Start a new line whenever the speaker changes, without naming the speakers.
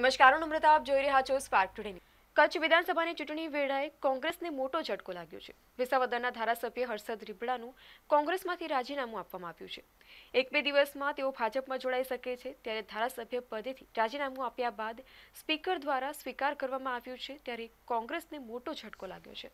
નમસ્કાર હું નમ્રતા આપ જોઈ રહ્યા છો સ્પાર્ક ટુડે કચ્છ વિધાનસભાની ચૂંટણી વેળાએ કોંગ્રેસને મોટો ઝટકો લાગ્યો છે વિસાવદરના ધારાસભ્ય હર્ષદ રીબડાનું કોંગ્રેસમાંથી રાજીનામું આપવામાં આવ્યું છે એક બે દિવસમાં તેઓ ભાજપમાં જોડાઈ શકે છે ત્યારે ધારાસભ્ય પદેથી રાજીનામું આપ્યા બાદ સ્પીકર દ્વારા સ્વીકાર કરવામાં આવ્યું છે ત્યારે કોંગ્રેસને મોટો ઝટકો લાગ્યો છે